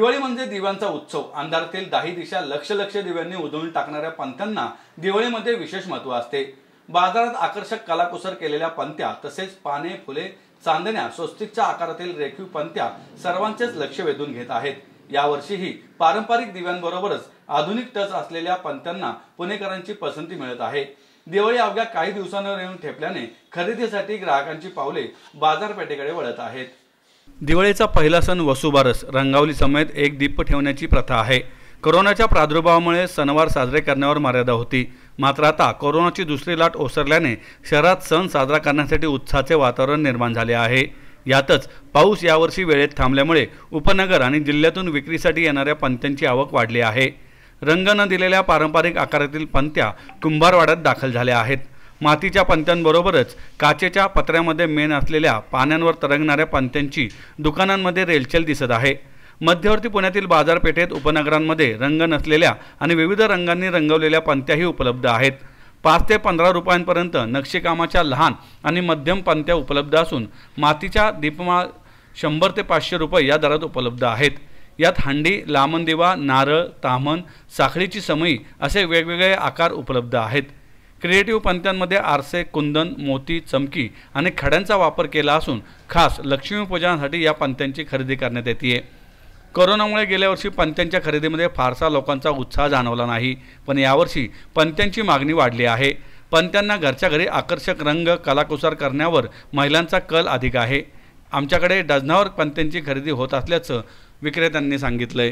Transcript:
दिवाळी म्हणजे दिव्यांचा उत्सव अंधारातील दाही दिशा लक्ष लक्ष दिव्यांनी उधळून टाकणाऱ्या पंथांना दिवाळीमध्ये विशेष महत्व असते बाजारात आकर्षक कलाकुसर केलेल्या पंत्या तसेच पाने फुले चांदण्या स्वस्तिकच्या आकारातील रेखीव पंत्या सर्वांचेच लक्ष वेधून घेत आहेत यावर्षीही पारंपरिक दिव्यांबरोबरच आधुनिक टच असलेल्या पंत्यांना पुणेकरांची पसंती मिळत आहे दिवाळी अवघ्या काही दिवसांवर येऊन ठेपल्याने खरेदीसाठी ग्राहकांची पावले बाजारपेठेकडे वळत आहेत दिवाळीचा पहिला सण वसुबारस रंगावली समेत एक दीप ठेवण्याची प्रथा आहे कोरोनाच्या प्रादुर्भावामुळे सणवार साजरे करण्यावर मर्यादा होती मात्र आता कोरोनाची दुसरी लाट ओसरल्याने शहरात सण साजरा करण्यासाठी उत्साहाचे वातावरण निर्माण झाले आहे यातच पाऊस यावर्षी वेळेत थांबल्यामुळे उपनगर आणि जिल्ह्यातून विक्रीसाठी येणाऱ्या पंत्यांची आवक वाढली आहे रंग न दिलेल्या पारंपरिक आकारातील पंत्या कुंभारवाड्यात दाखल झाल्या आहेत मातीच्या पंत्यांबरोबरच काचेच्या पत्र्यामध्ये मेन असलेल्या पाण्यांवर तरंगणाऱ्या पंत्यांची दुकानांमध्ये रेलचेल दिसत आहे मध्यवर्ती पुण्यातील बाजारपेठेत उपनगरांमध्ये रंग नसलेल्या आणि विविध रंगांनी रंगवलेल्या पंत्याही उपलब्ध आहेत पाच ते पंधरा रुपयांपर्यंत नक्षीकामाच्या लहान आणि मध्यम पंत्या उपलब्ध असून मातीच्या दीपमाळ शंभर ते पाचशे रुपये या दरात उपलब्ध आहेत यात हंडी लामनदिवा नारळ तामण साखळीची समई असे वेगवेगळे आकार उपलब्ध आहेत क्रिएटिव्ह पंत्यांमध्ये आरसे कुंदन मोती चमकी आणि खड्यांचा वापर केला असून खास लक्ष्मीपूजनासाठी या पंत्यांची खरेदी करण्यात येते कोरोनामुळे गेल्या वर्षी पंत्यांच्या खरेदीमध्ये फारसा लोकांचा उत्साह जाणवला नाही पण यावर्षी पंत्यांची मागणी वाढली आहे पंत्यांना घरच्या घरी आकर्षक रंग कलाकुसार करण्यावर महिलांचा कल अधिक आहे आमच्याकडे डझनावर पंत्यांची खरेदी होत असल्याचं विक्रेत्यांनी सांगितलं आहे